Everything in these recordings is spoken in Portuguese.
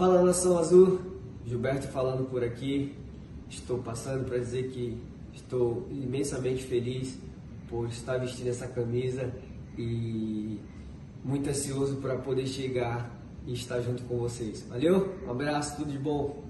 Fala Nação Azul, Gilberto falando por aqui. Estou passando para dizer que estou imensamente feliz por estar vestindo essa camisa e muito ansioso para poder chegar e estar junto com vocês. Valeu, um abraço, tudo de bom.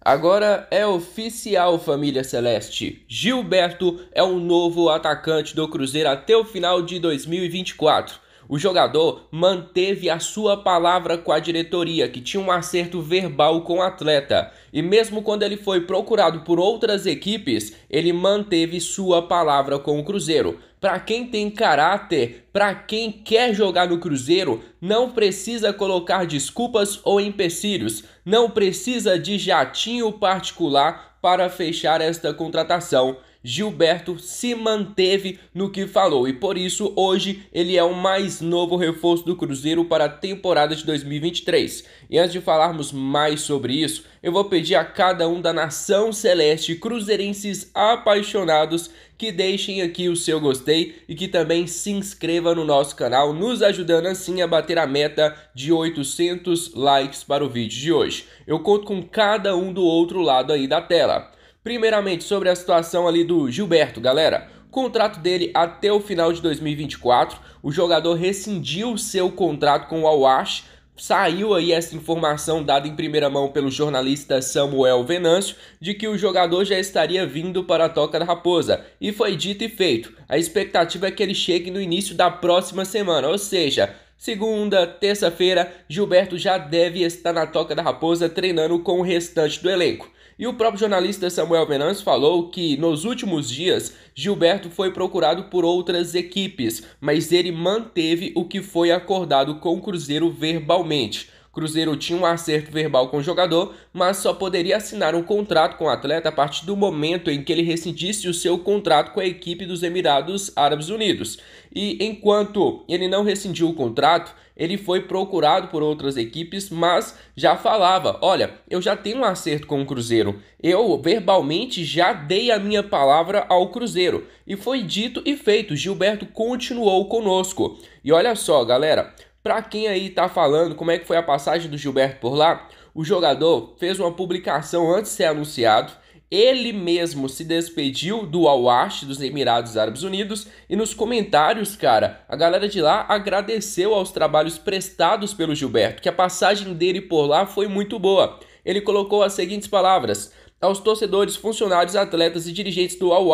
Agora é oficial, família Celeste. Gilberto é o novo atacante do Cruzeiro até o final de 2024. O jogador manteve a sua palavra com a diretoria, que tinha um acerto verbal com o atleta, e mesmo quando ele foi procurado por outras equipes, ele manteve sua palavra com o Cruzeiro. Para quem tem caráter, para quem quer jogar no Cruzeiro, não precisa colocar desculpas ou empecilhos, não precisa de jatinho particular para fechar esta contratação. Gilberto se manteve no que falou e por isso hoje ele é o mais novo reforço do Cruzeiro para a temporada de 2023. E antes de falarmos mais sobre isso, eu vou pedir a cada um da nação celeste cruzeirenses apaixonados que deixem aqui o seu gostei e que também se inscreva no nosso canal, nos ajudando assim a bater a meta de 800 likes para o vídeo de hoje. Eu conto com cada um do outro lado aí da tela. Primeiramente, sobre a situação ali do Gilberto, galera. contrato dele até o final de 2024. O jogador rescindiu seu contrato com o Awash. Saiu aí essa informação dada em primeira mão pelo jornalista Samuel Venâncio de que o jogador já estaria vindo para a Toca da Raposa. E foi dito e feito. A expectativa é que ele chegue no início da próxima semana, ou seja, Segunda, terça-feira, Gilberto já deve estar na Toca da Raposa treinando com o restante do elenco. E o próprio jornalista Samuel Venâncio falou que nos últimos dias Gilberto foi procurado por outras equipes, mas ele manteve o que foi acordado com o Cruzeiro verbalmente. Cruzeiro tinha um acerto verbal com o jogador, mas só poderia assinar um contrato com o atleta a partir do momento em que ele rescindisse o seu contrato com a equipe dos Emirados Árabes Unidos. E enquanto ele não rescindiu o contrato, ele foi procurado por outras equipes, mas já falava: olha, eu já tenho um acerto com o Cruzeiro, eu verbalmente já dei a minha palavra ao Cruzeiro. E foi dito e feito, Gilberto continuou conosco. E olha só, galera, para quem aí está falando como é que foi a passagem do Gilberto por lá, o jogador fez uma publicação antes de ser anunciado. Ele mesmo se despediu do al dos Emirados Árabes Unidos e nos comentários, cara, a galera de lá agradeceu aos trabalhos prestados pelo Gilberto, que a passagem dele por lá foi muito boa. Ele colocou as seguintes palavras: aos torcedores, funcionários, atletas e dirigentes do al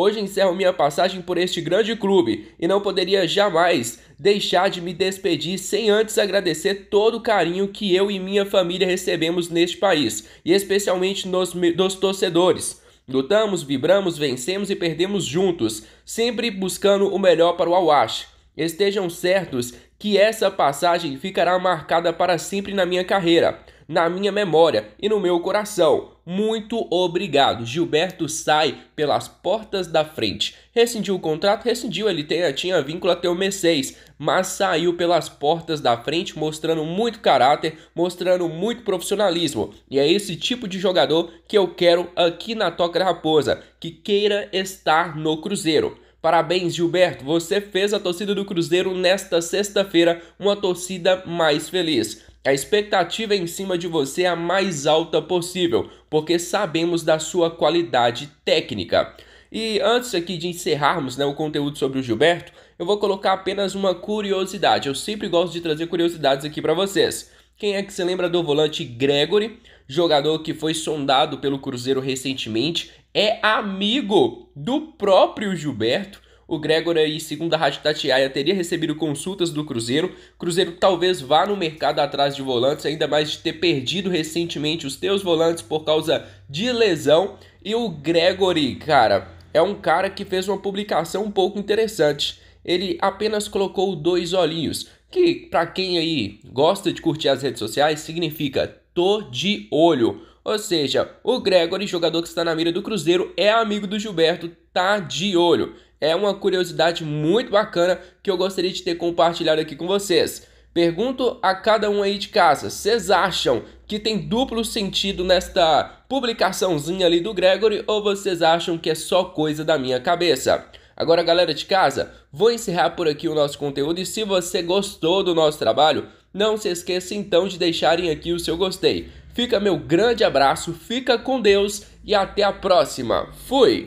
Hoje encerro minha passagem por este grande clube e não poderia jamais deixar de me despedir sem antes agradecer todo o carinho que eu e minha família recebemos neste país, e especialmente nos, dos torcedores. Lutamos, vibramos, vencemos e perdemos juntos, sempre buscando o melhor para o Awash. Estejam certos que essa passagem ficará marcada para sempre na minha carreira na minha memória e no meu coração. Muito obrigado. Gilberto sai pelas portas da frente. Rescindiu o contrato, rescindiu, ele tinha, tinha vínculo até o mês 6, mas saiu pelas portas da frente, mostrando muito caráter, mostrando muito profissionalismo. E é esse tipo de jogador que eu quero aqui na Toca Raposa, que queira estar no Cruzeiro. Parabéns, Gilberto, você fez a torcida do Cruzeiro nesta sexta-feira uma torcida mais feliz. A expectativa é em cima de você é a mais alta possível, porque sabemos da sua qualidade técnica. E antes aqui de encerrarmos né, o conteúdo sobre o Gilberto, eu vou colocar apenas uma curiosidade. Eu sempre gosto de trazer curiosidades aqui para vocês. Quem é que se lembra do volante Gregory, jogador que foi sondado pelo Cruzeiro recentemente? É amigo do próprio Gilberto o Gregor aí, segundo a Rádio Tatiaia, teria recebido consultas do Cruzeiro. Cruzeiro talvez vá no mercado atrás de volantes, ainda mais de ter perdido recentemente os teus volantes por causa de lesão. E o Gregory, cara, é um cara que fez uma publicação um pouco interessante. Ele apenas colocou dois olhinhos, que para quem aí gosta de curtir as redes sociais, significa tô de olho. Ou seja, o Gregory, jogador que está na mira do Cruzeiro, é amigo do Gilberto, tá de olho é uma curiosidade muito bacana que eu gostaria de ter compartilhado aqui com vocês. Pergunto a cada um aí de casa, vocês acham que tem duplo sentido nesta publicaçãozinha ali do Gregory ou vocês acham que é só coisa da minha cabeça? Agora, galera de casa, vou encerrar por aqui o nosso conteúdo e se você gostou do nosso trabalho, não se esqueça então de deixarem aqui o seu gostei. Fica meu grande abraço, fica com Deus e até a próxima. Fui!